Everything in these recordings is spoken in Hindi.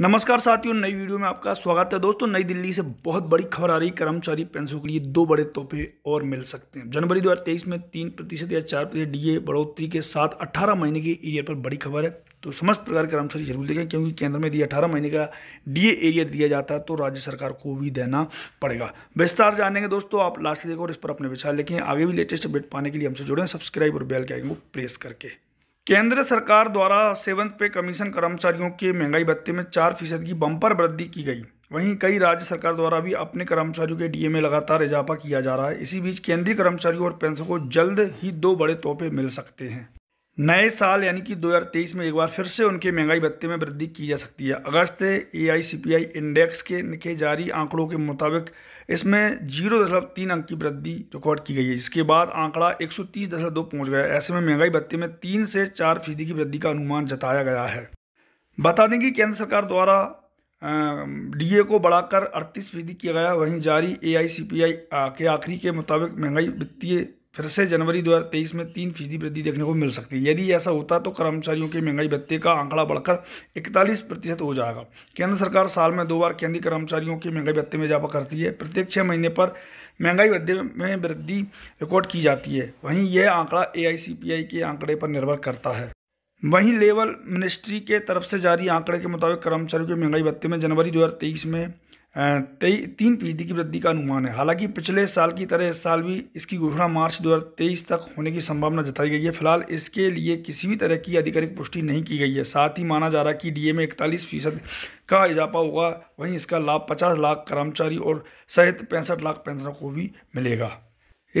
नमस्कार साथियों नई वीडियो में आपका स्वागत है दोस्तों नई दिल्ली से बहुत बड़ी खबर आ रही कर्मचारी पेंशन के लिए दो बड़े तोहफे और मिल सकते हैं जनवरी 2023 में तीन प्रतिशत या चार प्रतिशत डीए बढ़ोतरी के साथ 18 महीने के एरियर पर बड़ी खबर है तो समस्त प्रकार के कर्मचारी जरूर देखें क्योंकि केंद्र में यदि अठारह महीने का डीए एरियर दिया जाता है तो राज्य सरकार को भी देना पड़ेगा विस्तार जानेंगे दोस्तों आप लास्ट देखो और इस पर अपने विचार लिखें आगे भी लेटेस्ट अपडेट पाने के लिए हमसे जुड़े सब्सक्राइब और बेल के आइकन को प्रेस करके केंद्र सरकार द्वारा सेवंथ पे कमीशन कर्मचारियों के महंगाई भत्ते में चार फीसद की बम्पर वृद्धि की गई वहीं कई राज्य सरकार द्वारा भी अपने कर्मचारियों के डीए में लगातार इजाफा किया जा रहा है इसी बीच केंद्रीय कर्मचारियों और पेंशन को जल्द ही दो बड़े तोहफे मिल सकते हैं नए साल यानी कि 2023 में एक बार फिर से उनके महंगाई भत्ते में वृद्धि की जा सकती है अगस्त ए आई इंडेक्स के निके जारी आंकड़ों के मुताबिक इसमें जीरो दशमलव तीन अंक की वृद्धि रिकॉर्ड की गई है इसके बाद आंकड़ा एक सौ तीस दशमलव दो पहुँच गया ऐसे में महंगाई भत्ते में तीन से चार फीसदी की वृद्धि का अनुमान जताया गया है बता दें कि केंद्र सरकार द्वारा डीए को बढ़ाकर अड़तीस फीसदी किया गया वहीं जारी ए के आखिरी के मुताबिक महंगाई वित्तीय फिर से जनवरी 2023 में तीन फीसदी वृद्धि देखने को मिल सकती है यदि ऐसा होता तो कर्मचारियों के महंगाई भत्ते का आंकड़ा बढ़कर 41 प्रतिशत हो जाएगा केंद्र सरकार साल में दो बार केंद्रीय कर्मचारियों के महंगाई भत्ते में इजाफा करती है प्रत्येक छः महीने पर महंगाई भत्ते में वृद्धि रिकॉर्ड की जाती है वहीं यह आंकड़ा ए के आंकड़े पर निर्भर करता है वहीं लेबर मिनिस्ट्री के तरफ से जारी आंकड़े के मुताबिक कर्मचारियों के महंगाई भत्ते में जनवरी दो में तीन फीसदी की वृद्धि का अनुमान है हालांकि पिछले साल की तरह इस साल भी इसकी घोषणा मार्च 2023 तक होने की संभावना जताई गई है फिलहाल इसके लिए किसी भी तरह की आधिकारिक पुष्टि नहीं की गई है साथ ही माना जा रहा है कि डीए में इकतालीस फीसद का इजाफा होगा वहीं इसका लाभ पचास लाख कर्मचारी और सहित पैंसठ लाख पेंशनों को भी मिलेगा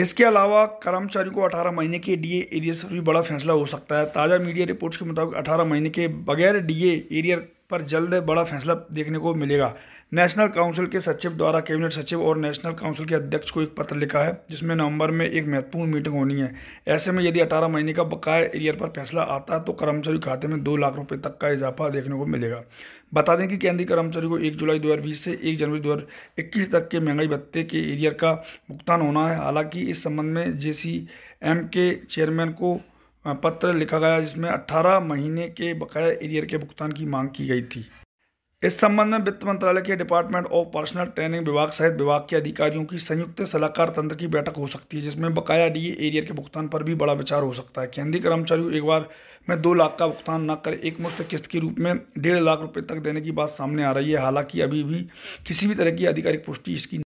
इसके अलावा कर्मचारियों को 18 महीने के डीए एरियर से भी बड़ा फैसला हो सकता है ताज़ा मीडिया रिपोर्ट्स के मुताबिक 18 महीने के बगैर डीए एरियर पर जल्द बड़ा फैसला देखने को मिलेगा नेशनल काउंसिल के सचिव द्वारा कैबिनेट सचिव और नेशनल काउंसिल के अध्यक्ष को एक पत्र लिखा है जिसमें नवंबर में एक महत्वपूर्ण मीटिंग होनी है ऐसे में यदि 18 महीने का बकाया एरियर पर फैसला आता है तो कर्मचारी खाते में दो लाख रुपये तक का इजाफा देखने को मिलेगा बता दें कि केंद्रीय कर्मचारी को एक जुलाई दो से एक जनवरी दो तक के महंगाई भत्ते के एरियर का भुगतान होना है हालांकि इस संबंध में जे के चेयरमैन को पत्र लिखा गया जिसमें 18 महीने के बकाया एरियर के भुगतान की मांग की गई थी इस संबंध में वित्त मंत्रालय के डिपार्टमेंट ऑफ पर्सनल ट्रेनिंग विभाग सहित विभाग के अधिकारियों की संयुक्त सलाहकार तंत्र की बैठक हो सकती है जिसमें बकाया डी एरियर के भुगतान पर भी बड़ा विचार हो सकता है केंद्रीय कर्मचारियों एक बार में दो लाख का भुगतान न कर एक मुश्त किस्त के रूप में डेढ़ लाख रुपये तक देने की बात सामने आ रही है हालांकि अभी भी किसी भी तरह की आधिकारिक पुष्टि इसकी